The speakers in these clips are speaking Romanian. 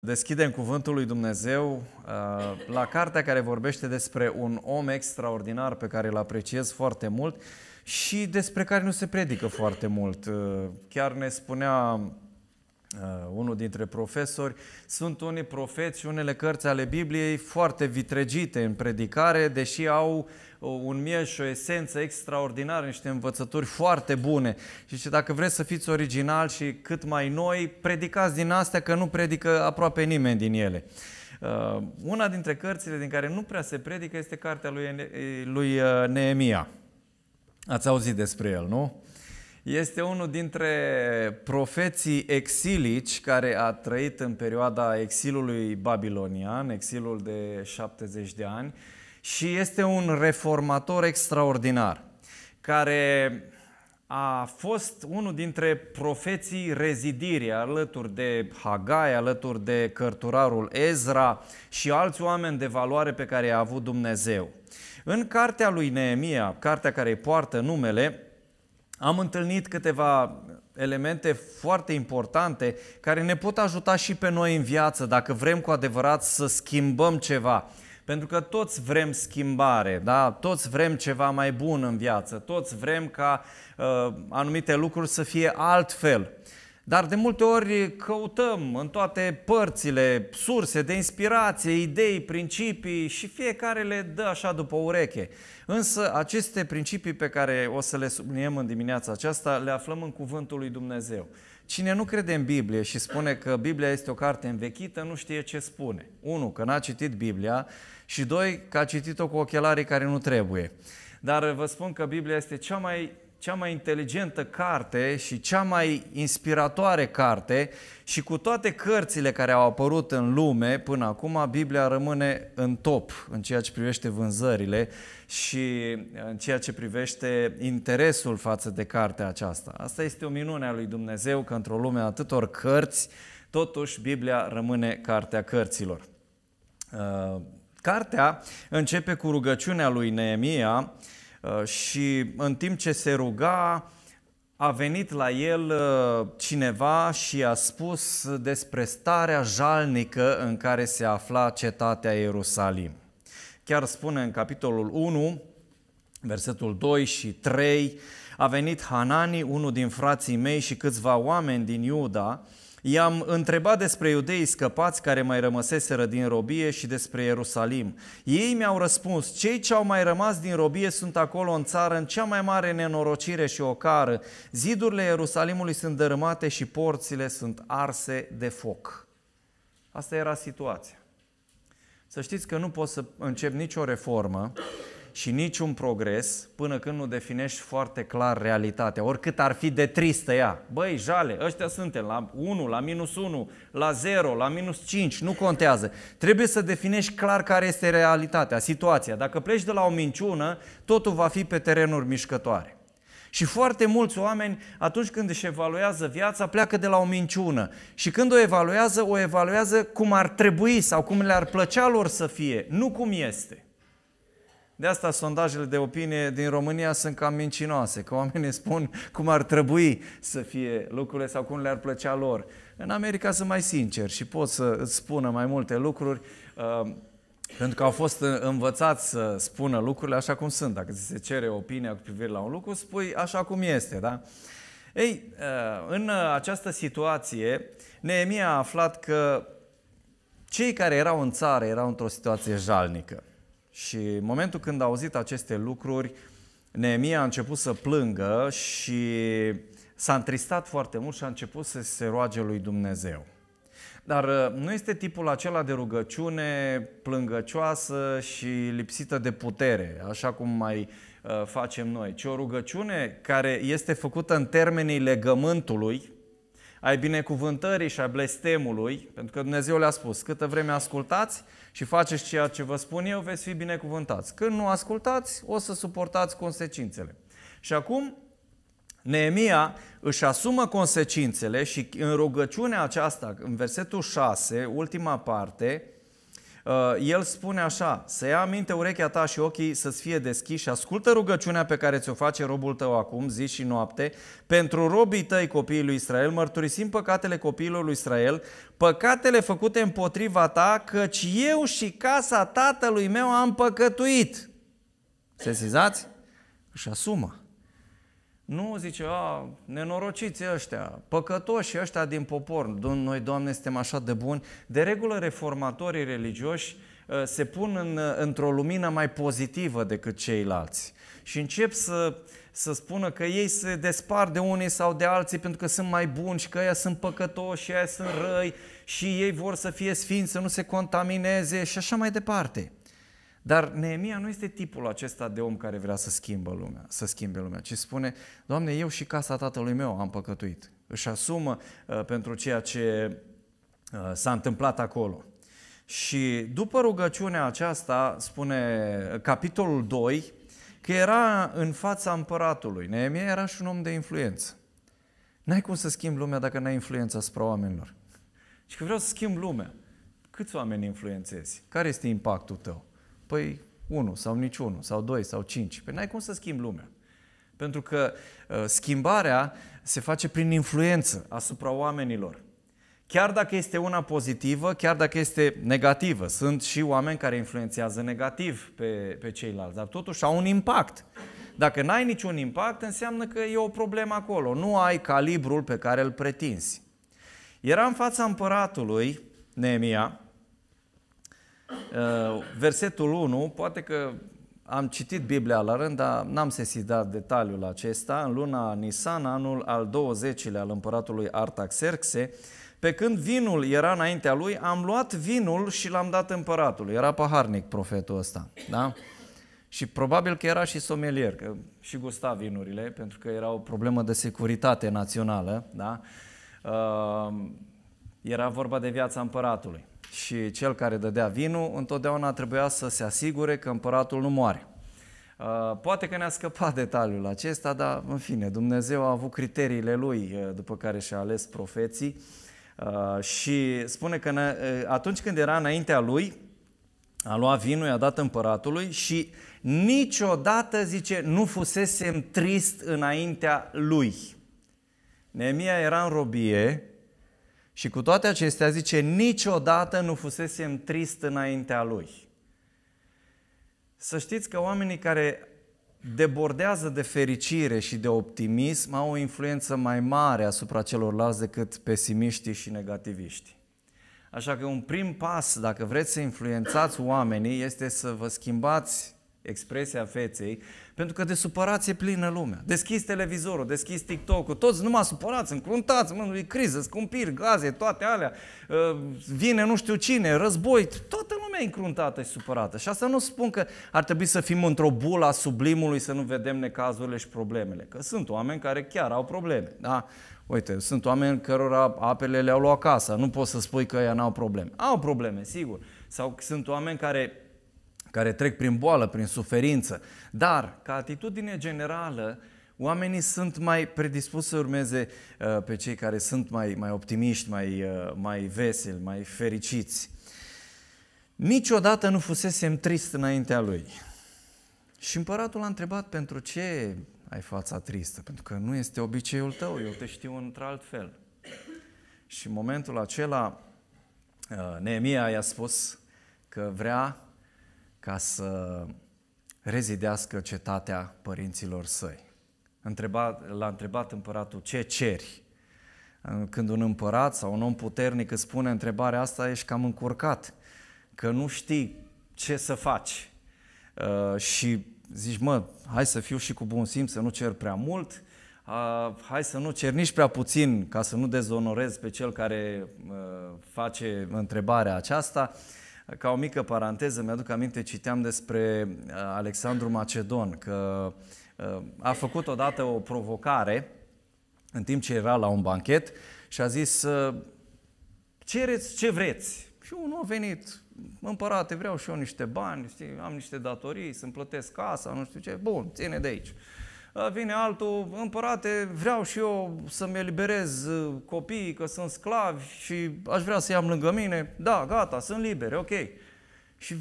Deschidem cuvântul lui Dumnezeu uh, la cartea care vorbește despre un om extraordinar pe care îl apreciez foarte mult și despre care nu se predică foarte mult. Uh, chiar ne spunea uh, unul dintre profesori, sunt unii profeți și unele cărți ale Bibliei foarte vitregite în predicare, deși au uh, un miel și o esență extraordinară, niște învățături foarte bune. Și zice, dacă vreți să fiți original și cât mai noi, predicați din astea că nu predică aproape nimeni din ele. Uh, una dintre cărțile din care nu prea se predică este cartea lui, lui uh, Neemia. Ați auzit despre el, nu? Este unul dintre profeții exilici care a trăit în perioada exilului babilonian, exilul de 70 de ani, și este un reformator extraordinar care a fost unul dintre profeții rezidirii, alături de Hagai, alături de cărturarul Ezra și alți oameni de valoare pe care i-a avut Dumnezeu. În cartea lui Neemia, cartea care îi poartă numele, am întâlnit câteva elemente foarte importante care ne pot ajuta și pe noi în viață dacă vrem cu adevărat să schimbăm ceva. Pentru că toți vrem schimbare, da? toți vrem ceva mai bun în viață, toți vrem ca uh, anumite lucruri să fie altfel. Dar de multe ori căutăm în toate părțile surse de inspirație, idei, principii și fiecare le dă așa după ureche. Însă aceste principii pe care o să le subliniem în dimineața aceasta le aflăm în cuvântul lui Dumnezeu. Cine nu crede în Biblie și spune că Biblia este o carte învechită, nu știe ce spune. Unu, că n-a citit Biblia și doi, că a citit-o cu ochelarii care nu trebuie. Dar vă spun că Biblia este cea mai cea mai inteligentă carte și cea mai inspiratoare carte și cu toate cărțile care au apărut în lume până acum, Biblia rămâne în top în ceea ce privește vânzările și uh, în ceea ce privește interesul față de cartea aceasta. Asta este o minune a lui Dumnezeu că într-o lume a atâtor cărți, totuși Biblia rămâne cartea cărților. Uh, cartea începe cu rugăciunea lui Neemia, Uh, și în timp ce se ruga, a venit la el uh, cineva și a spus despre starea jalnică în care se afla cetatea Ierusalim. Chiar spune în capitolul 1, versetul 2 și 3, a venit Hanani, unul din frații mei și câțiva oameni din Iuda, I-am întrebat despre iudeii scăpați care mai rămăseseră din robie și despre Ierusalim. Ei mi-au răspuns, cei ce au mai rămas din robie sunt acolo în țară în cea mai mare nenorocire și ocară. Zidurile Ierusalimului sunt dărâmate și porțile sunt arse de foc. Asta era situația. Să știți că nu poți să încep nicio reformă și niciun progres până când nu definești foarte clar realitatea, oricât ar fi de tristă ea. Băi, jale, ăștia suntem la 1, la minus 1, la 0, la minus 5, nu contează. Trebuie să definești clar care este realitatea, situația. Dacă pleci de la o minciună, totul va fi pe terenuri mișcătoare. Și foarte mulți oameni, atunci când își evaluează viața, pleacă de la o minciună. Și când o evaluează, o evaluează cum ar trebui sau cum le-ar plăcea lor să fie, nu cum este. De asta sondajele de opinie din România sunt cam mincinoase, că oamenii spun cum ar trebui să fie lucrurile sau cum le-ar plăcea lor. În America sunt mai sinceri și pot să îți spună mai multe lucruri, uh, pentru că au fost uh, învățați să spună lucrurile așa cum sunt. Dacă ți se cere opinia cu privire la un lucru, spui așa cum este, da? Ei, uh, în uh, această situație, Neemia a aflat că cei care erau în țară erau într-o situație jalnică. Și în momentul când a auzit aceste lucruri, Neemia a început să plângă și s-a întristat foarte mult și a început să se roage lui Dumnezeu. Dar uh, nu este tipul acela de rugăciune plângăcioasă și lipsită de putere, așa cum mai uh, facem noi, ci o rugăciune care este făcută în termenii legământului, ai binecuvântării și ai blestemului, pentru că Dumnezeu le-a spus, câtă vreme ascultați și faceți ceea ce vă spun eu, veți fi binecuvântați. Când nu ascultați, o să suportați consecințele. Și acum, Neemia își asumă consecințele și în rugăciunea aceasta, în versetul 6, ultima parte, Uh, el spune așa, să ia aminte urechea ta și ochii să-ți fie deschiși, ascultă rugăciunea pe care ți-o face robul tău acum, zi și noapte, pentru robii tăi copiii lui Israel, mărturisim păcatele copiilor lui Israel, păcatele făcute împotriva ta, căci eu și casa tatălui meu am păcătuit. Sesizați? Își asumă. Nu, zice, a, nenorociți ăștia, păcătoși ăștia din popor, noi, Doamne, suntem așa de buni. De regulă, reformatorii religioși ă, se pun în, într-o lumină mai pozitivă decât ceilalți și încep să, să spună că ei se despar de unii sau de alții pentru că sunt mai buni și că ei sunt păcătoși și ei sunt răi și ei vor să fie sfinți, să nu se contamineze și așa mai departe. Dar Neemia nu este tipul acesta de om care vrea să schimbe lumea, să schimbe lumea, ci spune, Doamne, eu și casa tatălui meu am păcătuit. Își asumă uh, pentru ceea ce uh, s-a întâmplat acolo. Și după rugăciunea aceasta, spune uh, capitolul 2, că era în fața împăratului. Neemia era și un om de influență. N-ai cum să schimbi lumea dacă n-ai influența asupra oamenilor. Și că vreau să schimb lumea. Câți oameni influențezi? Care este impactul tău? Păi unul sau niciunul, sau doi sau cinci. Păi n-ai cum să schimbi lumea. Pentru că uh, schimbarea se face prin influență asupra oamenilor. Chiar dacă este una pozitivă, chiar dacă este negativă, sunt și oameni care influențează negativ pe, pe ceilalți, dar totuși au un impact. Dacă n-ai niciun impact, înseamnă că e o problemă acolo. Nu ai calibrul pe care îl pretinzi. Era în fața împăratului, Neemia, Uh, versetul 1, poate că am citit Biblia la rând, dar n-am sesizat detaliul acesta. În luna Nisan, anul al 20-lea al împăratului Artaxerxe, pe când vinul era înaintea lui, am luat vinul și l-am dat împăratului. Era paharnic profetul ăsta, da? Și probabil că era și somelier, că și gusta vinurile, pentru că era o problemă de securitate națională, da? Uh, era vorba de viața împăratului și cel care dădea vinul întotdeauna trebuia să se asigure că împăratul nu moare. Uh, poate că ne-a scăpat detaliul acesta, dar în fine, Dumnezeu a avut criteriile lui uh, după care și-a ales profeții uh, și spune că atunci când era înaintea lui, a luat vinul, i-a dat împăratului și niciodată, zice, nu fusesem trist înaintea lui. Nemia era în robie, și cu toate acestea zice, niciodată nu fusesem trist înaintea lui. Să știți că oamenii care debordează de fericire și de optimism au o influență mai mare asupra celorlalți decât pesimiștii și negativiștii. Așa că un prim pas, dacă vreți să influențați oamenii, este să vă schimbați expresia feței, pentru că de supărație plină lumea. Deschizi televizorul, deschizi TikTok-ul, toți numai supărați, încruntați, mă, e criză, scumpiri, gaze, toate alea, uh, vine nu știu cine, război, toată lumea e încruntată și supărată. Și asta nu spun că ar trebui să fim într-o bulă a sublimului să nu vedem necazurile și problemele, că sunt oameni care chiar au probleme, da? Uite, sunt oameni cărora apele le-au luat acasă, nu poți să spui că ei n-au probleme. Au probleme, sigur. Sau sunt oameni care care trec prin boală, prin suferință. Dar, ca atitudine generală, oamenii sunt mai predispuși să urmeze uh, pe cei care sunt mai, mai optimiști, mai, uh, mai veseli, mai fericiți. Niciodată nu fusesem trist înaintea lui. Și împăratul a întrebat pentru ce ai fața tristă, pentru că nu este obiceiul tău, eu te știu într-alt fel. Și în momentul acela, uh, Neemia i-a spus că vrea ca să rezidească cetatea părinților săi. Întreba, l-a întrebat împăratul, ce ceri? Când un împărat sau un om puternic îți spune întrebarea asta, ești cam încurcat, că nu știi ce să faci. Uh, și zici, mă, hai să fiu și cu bun simț, să nu cer prea mult, uh, hai să nu cer nici prea puțin ca să nu dezonorez pe cel care uh, face întrebarea aceasta. Uh, ca o mică paranteză, mi-aduc aminte, citeam despre uh, Alexandru Macedon, că uh, a făcut odată o provocare în timp ce era la un banchet și a zis, uh, cereți ce vreți. Și unul a venit, împărate, vreau și eu niște bani, știi, am niște datorii, să-mi plătesc casa, nu știu ce, bun, ține de aici. Ă, vine altul, împărate, vreau și eu să-mi eliberez ă, copiii, că sunt sclavi și aș vrea să-i am lângă mine. Da, gata, sunt liberi, ok. Și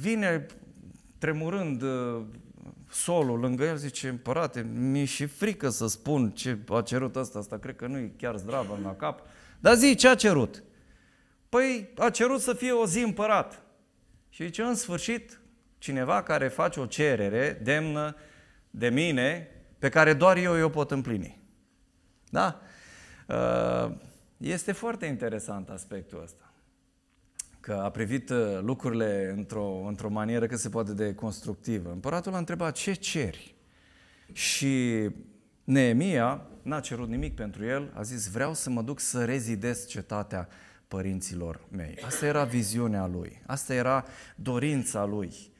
vine tremurând ă, solul lângă el, zice, împărate, mi-e și frică să spun ce a cerut asta, asta cred că nu-i chiar zdravă la cap. Dar zi, ce a cerut? Păi a cerut să fie o zi împărat. Și ce în sfârșit, cineva care face o cerere demnă de mine, pe care doar eu eu pot împlini. Da? Uh, este foarte interesant aspectul ăsta. Că a privit uh, lucrurile într-o, într-o manieră cât se poate de constructivă. Împăratul a întrebat ce ceri? Și Neemia n-a cerut nimic pentru el, a zis vreau să mă duc să rezidez cetatea părinților mei. Asta era viziunea lui, asta era dorința lui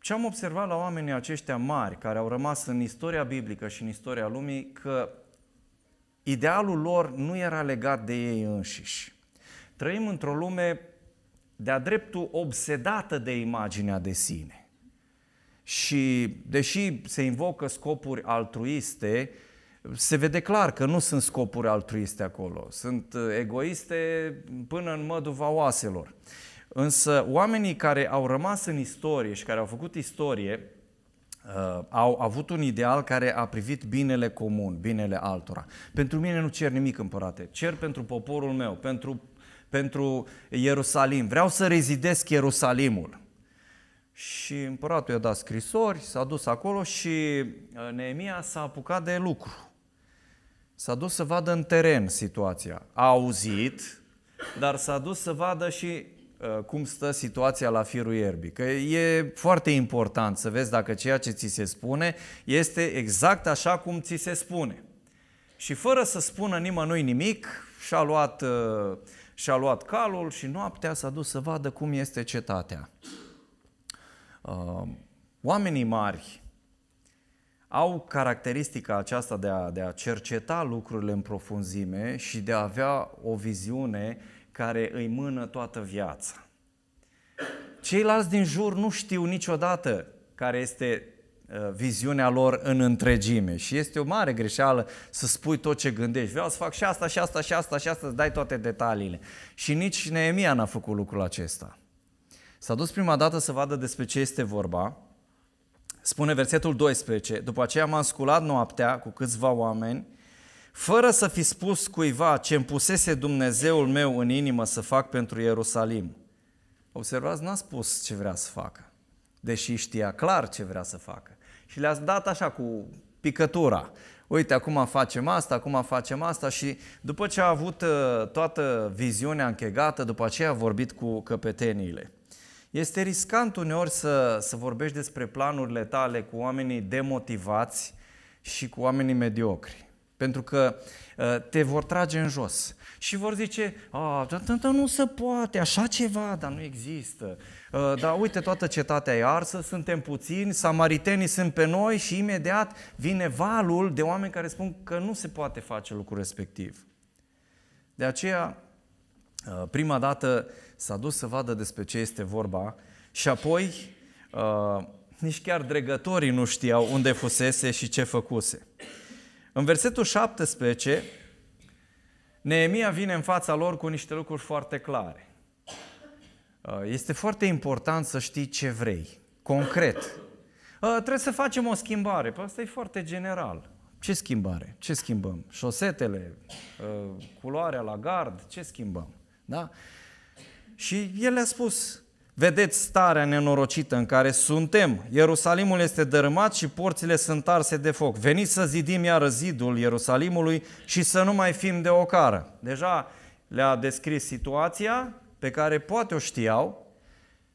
ce am observat la oamenii aceștia mari, care au rămas în istoria biblică și în istoria lumii, că idealul lor nu era legat de ei înșiși. Trăim într-o lume de-a dreptul obsedată de imaginea de sine. Și deși se invocă scopuri altruiste, se vede clar că nu sunt scopuri altruiste acolo. Sunt uh, egoiste până în măduva oaselor. Însă oamenii care au rămas în istorie și care au făcut istorie uh, au avut un ideal care a privit binele comun, binele altora. Pentru mine nu cer nimic, împărate. Cer pentru poporul meu, pentru, pentru Ierusalim. Vreau să rezidesc Ierusalimul. Și împăratul i-a dat scrisori, s-a dus acolo și uh, Neemia s-a apucat de lucru. S-a dus să vadă în teren situația. A auzit, dar s-a dus să vadă și Uh, cum stă situația la firul ierbii. Că e foarte important să vezi dacă ceea ce ți se spune este exact așa cum ți se spune. Și fără să spună nimănui nimic, și-a luat, uh, și-a luat calul și noaptea s-a dus să vadă cum este cetatea. Uh, oamenii mari au caracteristica aceasta de a, de a cerceta lucrurile în profunzime și de a avea o viziune care îi mână toată viața. Ceilalți din jur nu știu niciodată care este uh, viziunea lor în întregime și este o mare greșeală să spui tot ce gândești. Vreau să fac și asta, și asta, și asta, și asta, să dai toate detaliile. Și nici Neemia n-a făcut lucrul acesta. S-a dus prima dată să vadă despre ce este vorba. Spune versetul 12, după aceea m-am sculat noaptea cu câțiva oameni fără să fi spus cuiva ce îmi pusese Dumnezeul meu în inimă să fac pentru Ierusalim. Observați, n-a spus ce vrea să facă, deși știa clar ce vrea să facă. Și le-a dat așa cu picătura. Uite, acum facem asta, acum facem asta și după ce a avut uh, toată viziunea închegată, după aceea a vorbit cu căpeteniile. Este riscant uneori să, să vorbești despre planurile tale cu oamenii demotivați și cu oamenii mediocri. Pentru că uh, te vor trage în jos și vor zice, a, nu se poate, așa ceva, dar nu există. Uh, dar uite, toată cetatea e arsă, suntem puțini, samaritenii sunt pe noi și imediat vine valul de oameni care spun că nu se poate face lucrul respectiv. De aceea, uh, prima dată s-a dus să vadă despre ce este vorba și apoi nici chiar dregătorii nu știau unde fusese și ce făcuse. În versetul 17, Neemia vine în fața lor cu niște lucruri foarte clare. Uh, este foarte important să știi ce vrei, concret. Uh, trebuie să facem o schimbare, pe asta e foarte general. Ce schimbare? Ce schimbăm? Șosetele, uh, culoarea la gard, ce schimbăm? Da? Și el a spus, Vedeți starea nenorocită în care suntem. Ierusalimul este dărâmat și porțile sunt arse de foc. Veniți să zidim iar zidul Ierusalimului și să nu mai fim de ocară. Deja le-a descris situația pe care poate o știau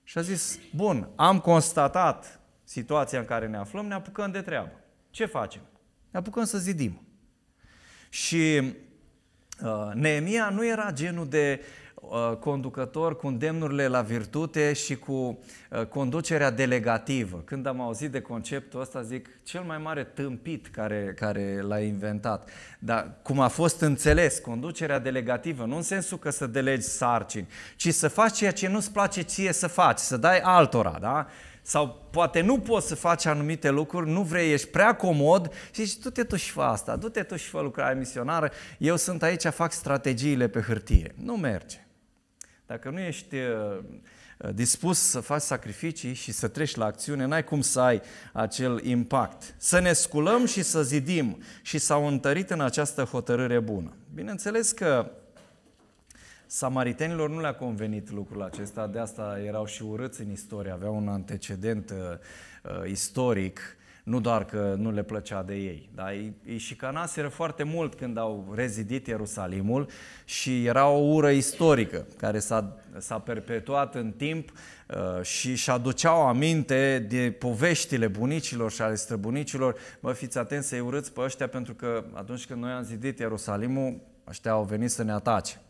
și a zis, bun, am constatat situația în care ne aflăm, ne apucăm de treabă. Ce facem? Ne apucăm să zidim. Și uh, Neemia nu era genul de Uh, conducător cu îndemnurile la virtute și cu uh, conducerea delegativă. Când am auzit de conceptul ăsta, zic, cel mai mare tâmpit care, care l-a inventat. Dar cum a fost înțeles, conducerea delegativă, nu în sensul că să delegi sarcini, ci să faci ceea ce nu-ți place ție să faci, să dai altora, da? sau poate nu poți să faci anumite lucruri, nu vrei, ești prea comod și zici, du-te tu și fă asta, du-te tu și fă lucrarea misionară, eu sunt aici, fac strategiile pe hârtie. Nu merge. Dacă nu ești uh, uh, dispus să faci sacrificii și să treci la acțiune, n-ai cum să ai acel impact. Să ne sculăm și să zidim și s-au întărit în această hotărâre bună. Bineînțeles că Samaritenilor nu le-a convenit lucrul acesta, de asta erau și urâți în istorie, aveau un antecedent uh, uh istoric nu doar că nu le plăcea de ei, dar îi, șicanaseră foarte mult când au rezidit Ierusalimul și era o ură istorică care s-a, s-a perpetuat în timp uh, și și aduceau aminte de poveștile bunicilor și ale străbunicilor. Mă, fiți atenți să-i urâți pe ăștia pentru că atunci când noi am zidit Ierusalimul, ăștia au venit să ne atace.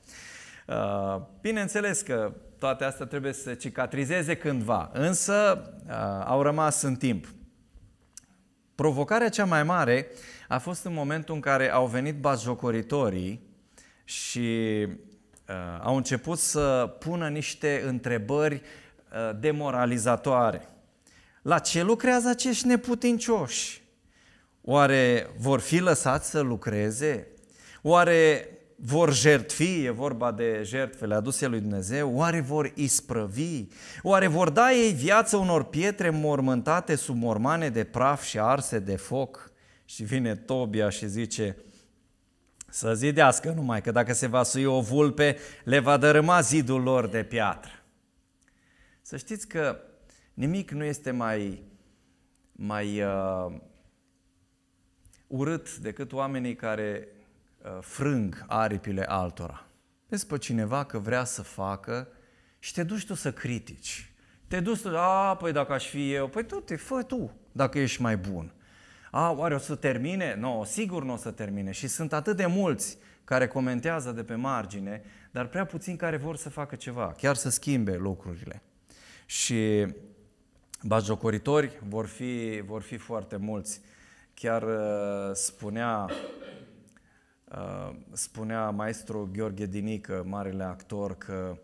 Uh, bineînțeles că toate astea trebuie să cicatrizeze cândva, însă uh, au rămas în timp. Provocarea cea mai mare a fost în momentul în care au venit bazjocoritorii și uh, au început să pună niște întrebări uh, demoralizatoare. La ce lucrează acești neputincioși? Oare vor fi lăsați să lucreze? Oare vor jertfi, e vorba de jertfele aduse lui Dumnezeu, oare vor isprăvi, oare vor da ei viață unor pietre mormântate sub mormane de praf și arse de foc? Și vine Tobia și zice, să zidească numai, că dacă se va sui o vulpe, le va dărâma zidul lor de piatră. Să știți că nimic nu este mai, mai uh, urât decât oamenii care Uh, frâng aripile altora. Vezi pe cineva că vrea să facă și te duci tu să critici. Te duci tu, a, păi dacă aș fi eu, păi tu te fă tu, dacă ești mai bun. A, oare o să termine? Nu, no, sigur nu o să termine. Și sunt atât de mulți care comentează de pe margine, dar prea puțini care vor să facă ceva, chiar să schimbe lucrurile. Și bajocoritori vor fi, vor fi foarte mulți. Chiar uh, spunea Uh, spunea maestru Gheorghe Dinică, marele actor, că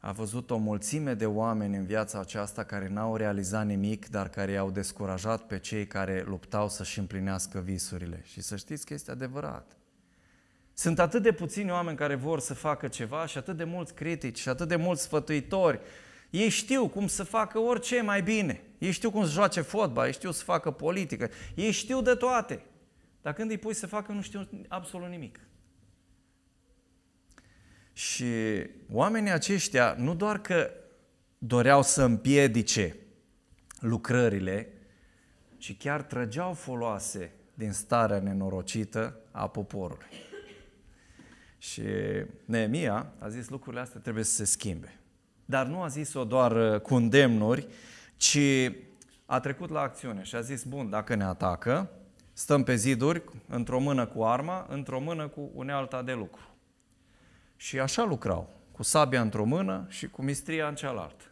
a văzut o mulțime de oameni în viața aceasta care n-au realizat nimic, dar care i-au descurajat pe cei care luptau să-și împlinească visurile. Și să știți că este adevărat. Sunt atât de puțini oameni care vor să facă ceva și atât de mulți critici și atât de mulți sfătuitori. Ei știu cum să facă orice mai bine. Ei știu cum să joace fotbal, ei știu să facă politică, ei știu de toate. Dar când îi pui să facă, nu știu absolut nimic. Și oamenii aceștia nu doar că doreau să împiedice lucrările, ci chiar trăgeau foloase din starea nenorocită a poporului. Și Neemia a zis lucrurile astea trebuie să se schimbe. Dar nu a zis-o doar uh, cu îndemnuri, ci a trecut la acțiune și a zis, bun, dacă ne atacă, Stăm pe ziduri, într-o mână cu arma, într-o mână cu unealta de lucru. Și așa lucrau, cu sabia într-o mână și cu mistria în cealaltă.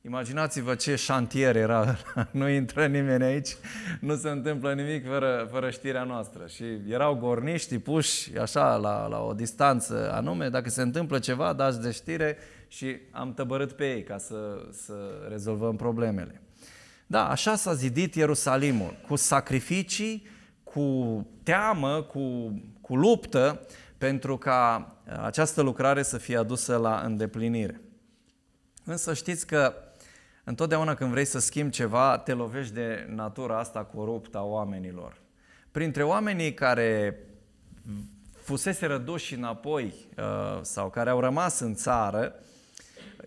Imaginați-vă ce șantier era, nu intră nimeni aici, nu se întâmplă nimic fără, fără știrea noastră. Și erau gorniști puși așa la, la o distanță anume, dacă se întâmplă ceva, dați de știre și am tăbărât pe ei ca să, să rezolvăm problemele. Da, așa s-a zidit Ierusalimul, cu sacrificii cu teamă, cu, cu luptă, pentru ca uh, această lucrare să fie adusă la îndeplinire. Însă știți că întotdeauna când vrei să schimbi ceva, te lovești de natura asta coruptă a oamenilor. Printre oamenii care fusese răduși înapoi uh, sau care au rămas în țară,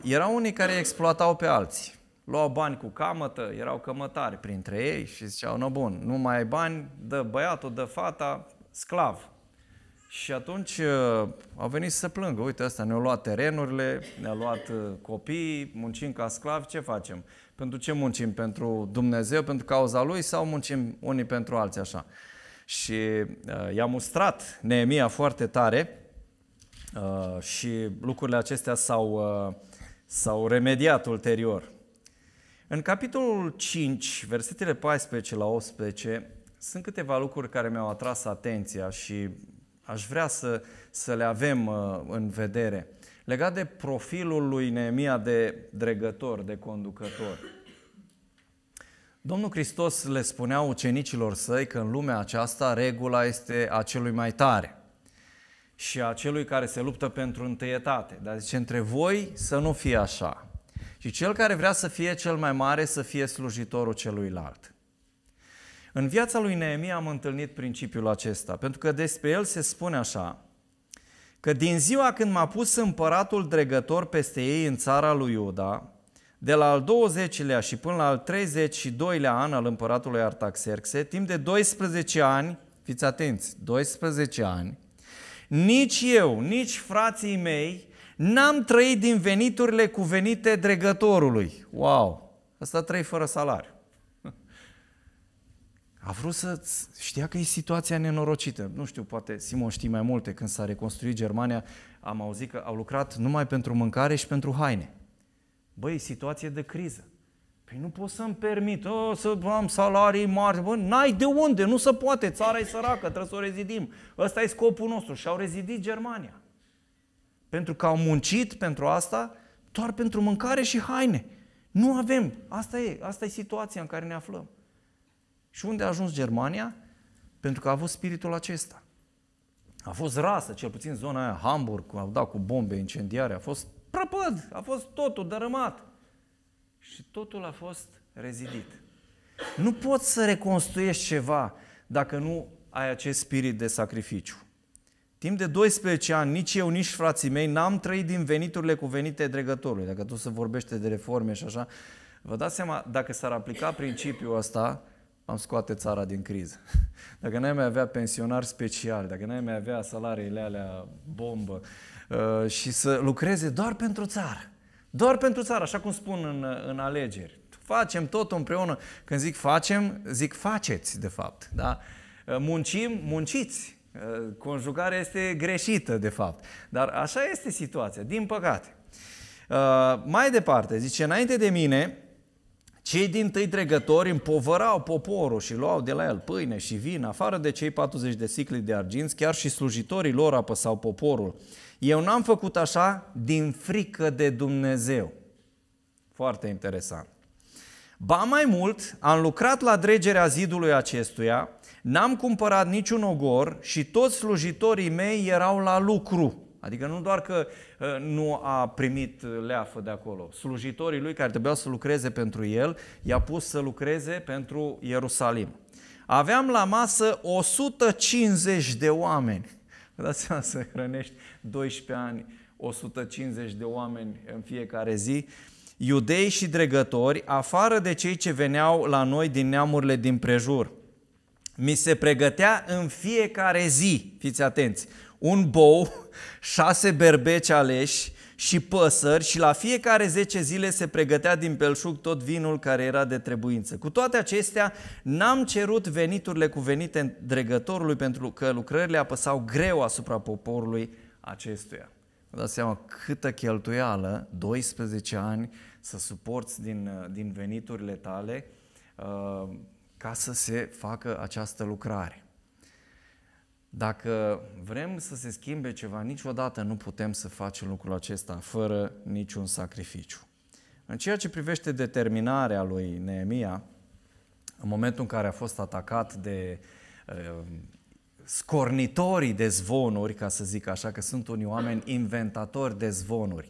erau unii care exploatau pe alții luau bani cu camătă, erau cămătari printre ei și ziceau, no bun, nu mai ai bani, dă băiatul, dă fata, sclav. Și atunci uh, au venit să plângă, uite ăsta ne au luat terenurile, ne-a luat uh, copii, muncim ca sclavi, ce facem? Pentru ce muncim? Pentru Dumnezeu, pentru cauza Lui sau muncim unii pentru alții așa? Și uh, i-a mustrat Neemia foarte tare uh, și lucrurile acestea s-au, uh, s-au remediat ulterior. În capitolul 5, versetele 14 la 18, sunt câteva lucruri care mi-au atras atenția și aș vrea să, să le avem uh, în vedere. Legat de profilul lui Neemia de dregător, de conducător. Domnul Hristos le spunea ucenicilor săi că în lumea aceasta regula este a celui mai tare și a celui care se luptă pentru întâietate. Dar zice, între voi să nu fie așa. Și cel care vrea să fie cel mai mare, să fie slujitorul celuilalt. În viața lui Neemia am întâlnit principiul acesta, pentru că despre el se spune așa, că din ziua când m-a pus împăratul dregător peste ei în țara lui Iuda, de la al 20-lea și până la al 32-lea an al împăratului Artaxerxe, timp de 12 ani, fiți atenți, 12 ani, nici eu, nici frații mei N-am trăit din veniturile cuvenite dregătorului. Wow! Asta trăi fără salariu. A vrut să știa că e situația nenorocită. Nu știu, poate Simon știe mai multe. Când s-a reconstruit Germania, am auzit că au lucrat numai pentru mâncare și pentru haine. Băi, situație de criză. Păi nu pot să-mi permit, o, ă, să am salarii mari, bă, n-ai de unde, nu se poate, țara e săracă, trebuie să o rezidim. Ăsta e scopul nostru și au rezidit Germania. Pentru că au muncit pentru asta doar pentru mâncare și haine. Nu avem. Asta e, asta e situația în care ne aflăm. Și unde a ajuns Germania? Pentru că a avut spiritul acesta. A fost rasă, cel puțin zona aia, Hamburg, cum au dat cu bombe incendiare, a fost prăpăd, a fost totul dărâmat. Și totul a fost rezidit. Nu poți să reconstruiești ceva dacă nu ai acest spirit de sacrificiu. Timp de 12 ani, nici eu, nici frații mei, n-am trăit din veniturile cuvenite dregătorului. Dacă tot se vorbește de reforme și așa, vă dați seama, dacă s-ar aplica principiul ăsta, am scoate țara din criză. Dacă n-ai mai avea pensionari speciali, dacă n-ai mai avea salariile alea bombă uh, și să lucreze doar pentru țară. Doar pentru țară, așa cum spun în, în alegeri. Facem tot împreună. Când zic facem, zic faceți, de fapt. Da? Uh, muncim, munciți. Eh, conjugarea este greșită, de fapt. Dar așa este situația, din păcate. Eh, mai departe, zice, înainte de mine, cei din tâi dregători împovărau poporul și luau de la el pâine și vin, afară de cei 40 de sicli de argint, chiar și slujitorii lor apăsau poporul. Eu n-am făcut așa din frică de Dumnezeu. Foarte interesant. Ba mai mult, am lucrat la dregerea zidului acestuia, n-am cumpărat niciun ogor și toți slujitorii mei erau la lucru. Adică nu doar că ă, nu a primit leafă de acolo. Slujitorii lui care trebuiau să lucreze pentru el, i-a pus să lucreze pentru Ierusalim. Aveam la masă 150 de oameni. Vă dați seama să hrănești 12 ani, 150 de oameni în fiecare zi iudei și dregători, afară de cei ce veneau la noi din neamurile din prejur. Mi se pregătea în fiecare zi, fiți atenți, un bou, șase berbeci aleși și păsări și la fiecare zece zile se pregătea din pelșug tot vinul care era de trebuință. Cu toate acestea, n-am cerut veniturile cuvenite dregătorului pentru că lucrările apăsau greu asupra poporului acestuia. Vă dați seama câtă cheltuială, 12 ani, să suporți din, uh, din veniturile tale uh, ca să se facă această lucrare. Dacă vrem să se schimbe ceva, niciodată nu putem să facem lucrul acesta fără niciun sacrificiu. În ceea ce privește determinarea lui Neemia, în momentul în care a fost atacat de uh, scornitorii de zvonuri, ca să zic așa, că sunt unii oameni inventatori de zvonuri,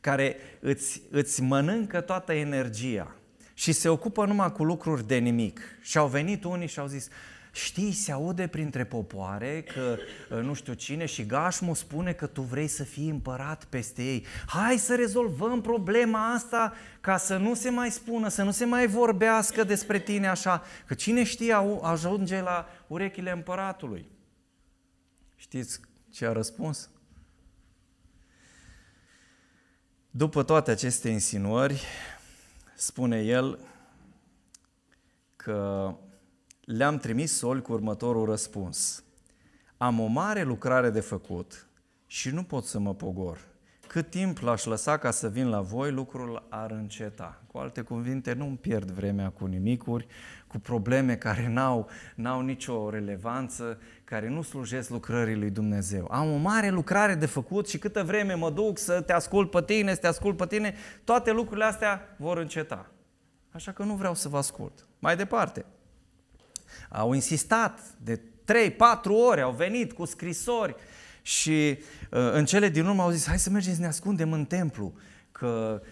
care îți, îți mănâncă toată energia și se ocupă numai cu lucruri de nimic. Și au venit unii și au zis, știi, se aude printre popoare că ă, nu știu cine și Gașmu spune că tu vrei să fii împărat peste ei. Hai să rezolvăm problema asta ca să nu se mai spună, să nu se mai vorbească despre tine așa, că cine știe ajunge la urechile împăratului. Știți ce a răspuns? După toate aceste insinuări, spune el că le-am trimis soli cu următorul răspuns. Am o mare lucrare de făcut și nu pot să mă pogor. Cât timp l-aș lăsa ca să vin la voi, lucrul ar înceta. Cu alte cuvinte, nu îmi pierd vremea cu nimicuri, cu probleme care n-au, n-au nicio relevanță, care nu slujesc lucrării lui Dumnezeu. Am o mare lucrare de făcut și câtă vreme mă duc să te ascult pe tine, să te ascult pe tine, toate lucrurile astea vor înceta. Așa că nu vreau să vă ascult. Mai departe, au insistat de 3-4 ore, au venit cu scrisori și uh, în cele din urmă au zis, hai să mergem să ne ascundem în templu, că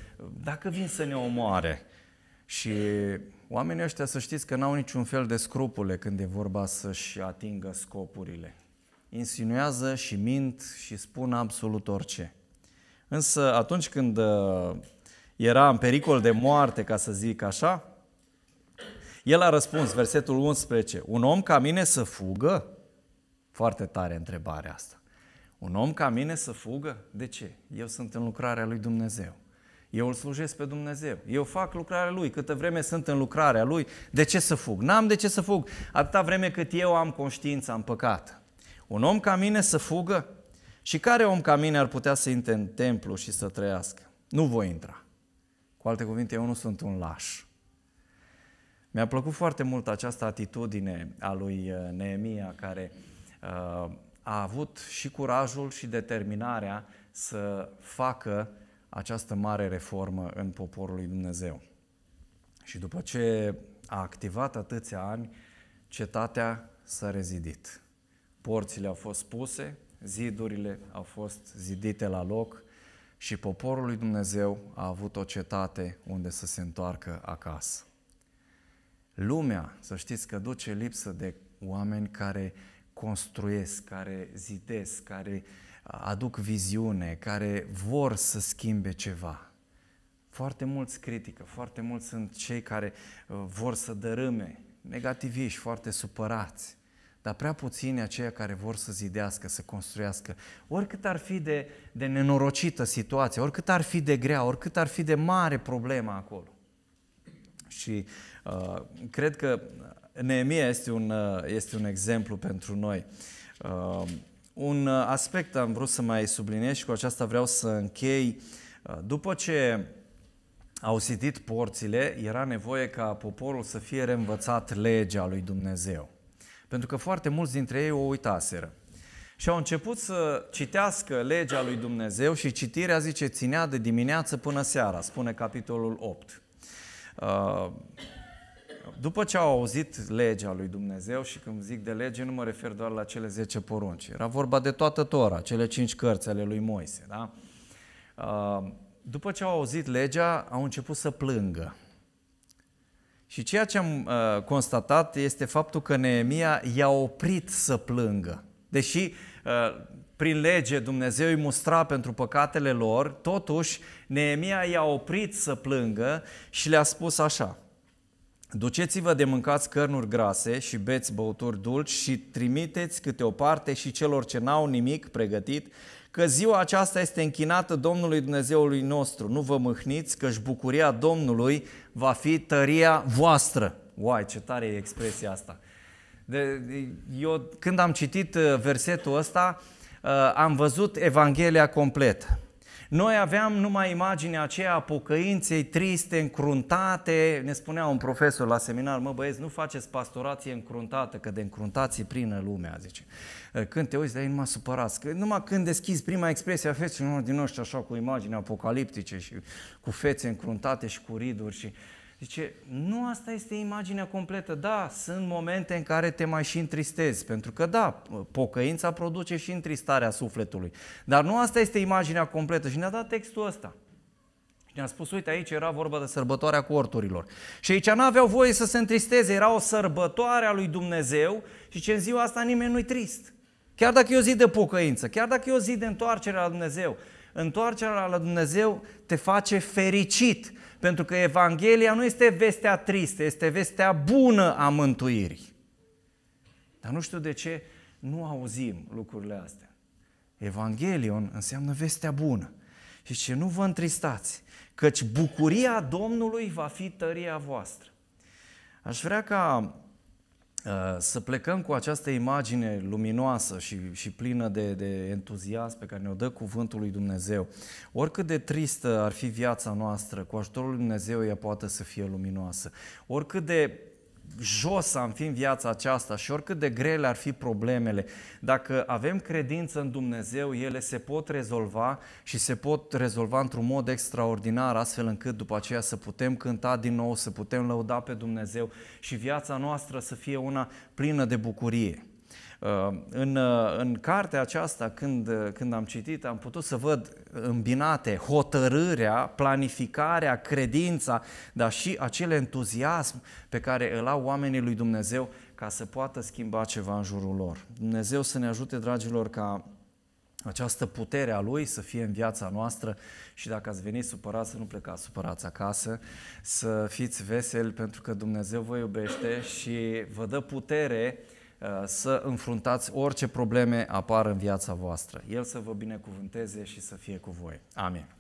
dacă vin să ne omoare. Și Oamenii ăștia să știți că n-au niciun fel de scrupule când e vorba să-și atingă scopurile. Insinuează și mint și spun absolut orice. Însă atunci când uh, era în pericol de moarte, ca să zic așa, el a răspuns, versetul 11, un om ca mine să fugă? Foarte tare întrebarea asta. Un om ca mine să fugă? De ce? Eu sunt în lucrarea lui Dumnezeu. Eu îl slujesc pe Dumnezeu. Eu fac lucrarea Lui. Câtă vreme sunt în lucrarea Lui, de ce să fug? N-am de ce să fug. Atâta vreme cât eu am conștiința în păcat. Un om ca mine să fugă? Și care om ca mine ar putea să intre în templu și să trăiască? Nu voi intra. Cu alte cuvinte, eu nu sunt un laș. Mi-a plăcut foarte mult această atitudine a lui uh, Neemia, care uh, a avut și curajul și determinarea să facă această mare reformă în poporul lui Dumnezeu. Și după ce a activat atâția ani, cetatea s-a rezidit. Porțile au fost puse, zidurile au fost zidite la loc și poporul lui Dumnezeu a avut o cetate unde să se întoarcă acasă. Lumea, să știți că duce lipsă de oameni care construiesc, care zidesc, care aduc viziune, care vor să schimbe ceva. Foarte mulți critică, foarte mulți sunt cei care uh, vor să dărâme, negativiști, foarte supărați, dar prea puțini aceia care vor să zidească, să construiască. Oricât ar fi de, de nenorocită situația, oricât ar fi de grea, oricât ar fi de mare problema acolo. Și uh, cred că Neemia este un, uh, este un exemplu pentru noi. Uh, un uh, aspect am vrut să mai subliniez și cu aceasta vreau să închei. Uh, după ce au sitit porțile, era nevoie ca poporul să fie reînvățat legea lui Dumnezeu. Pentru că foarte mulți dintre ei o uitaseră. Și au început să citească legea lui Dumnezeu și citirea, zice, ținea de dimineață până seara, spune capitolul 8. Uh, după ce au auzit legea lui Dumnezeu și când zic de lege, nu mă refer doar la cele 10 porunci. Era vorba de toată Tora, cele 5 cărți ale lui Moise. Da? Uh, după ce au auzit legea, au început să plângă. Și ceea ce am uh, constatat este faptul că Neemia i-a oprit să plângă. Deși uh, prin lege Dumnezeu îi mustra pentru păcatele lor, totuși Neemia i-a oprit să plângă și le-a spus așa – Duceți-vă de mâncați cărnuri grase și beți băuturi dulci și trimiteți câte o parte și celor ce n-au nimic pregătit, că ziua aceasta este închinată Domnului Dumnezeului nostru. Nu vă mâhniți, căci bucuria Domnului va fi tăria voastră. Uai, ce tare e expresia asta! De, eu când am citit uh, versetul ăsta, uh, am văzut Evanghelia complet. Noi aveam numai imaginea aceea a pocăinței triste, încruntate. Ne spunea un profesor la seminar, mă băieți, nu faceți pastorație încruntată, că de încruntații prină lumea, zice. Când te uiți, dar ei mă supărați. Că numai când deschizi prima expresie a feței, unul din noștri, așa cu imagini apocaliptice și cu fețe încruntate și cu riduri și... Zice, nu asta este imaginea completă. Da, sunt momente în care te mai și întristezi, pentru că da, pocăința produce și întristarea sufletului. Dar nu asta este imaginea completă și ne-a dat textul ăsta. Și ne-a spus, uite, aici era vorba de sărbătoarea corturilor. Și aici n-aveau voie să se întristeze, era o sărbătoare a lui Dumnezeu și ce în ziua asta nimeni nu-i trist. Chiar dacă e o zi de pocăință, chiar dacă e o zi de întoarcere la Dumnezeu, Întoarcerea la Dumnezeu te face fericit, pentru că Evanghelia nu este vestea tristă, este vestea bună a mântuirii. Dar nu știu de ce nu auzim lucrurile astea. Evanghelion înseamnă vestea bună. Și ce nu vă întristați, căci bucuria Domnului va fi tăria voastră. Aș vrea ca Uh, să plecăm cu această imagine luminoasă și, și plină de, de entuziasm pe care ne-o dă cuvântul lui Dumnezeu. Oricât de tristă ar fi viața noastră, cu ajutorul lui Dumnezeu ea poate să fie luminoasă. Oricât de jos am fi în viața aceasta și oricât de grele ar fi problemele, dacă avem credință în Dumnezeu, ele se pot rezolva și se pot rezolva într-un mod extraordinar, astfel încât după aceea să putem cânta din nou, să putem lăuda pe Dumnezeu și viața noastră să fie una plină de bucurie. Uh, în, uh, în cartea aceasta, când, uh, când am citit, am putut să văd îmbinate hotărârea, planificarea, credința, dar și acel entuziasm pe care îl au oamenii lui Dumnezeu ca să poată schimba ceva în jurul lor. Dumnezeu să ne ajute, dragilor, ca această putere a Lui să fie în viața noastră și dacă ați venit supărați, să nu plecați supărați acasă, să fiți veseli pentru că Dumnezeu vă iubește și vă dă putere uh, Uh, să înfruntați orice probleme apar în viața voastră. El să vă binecuvânteze și să fie cu voi. Amin.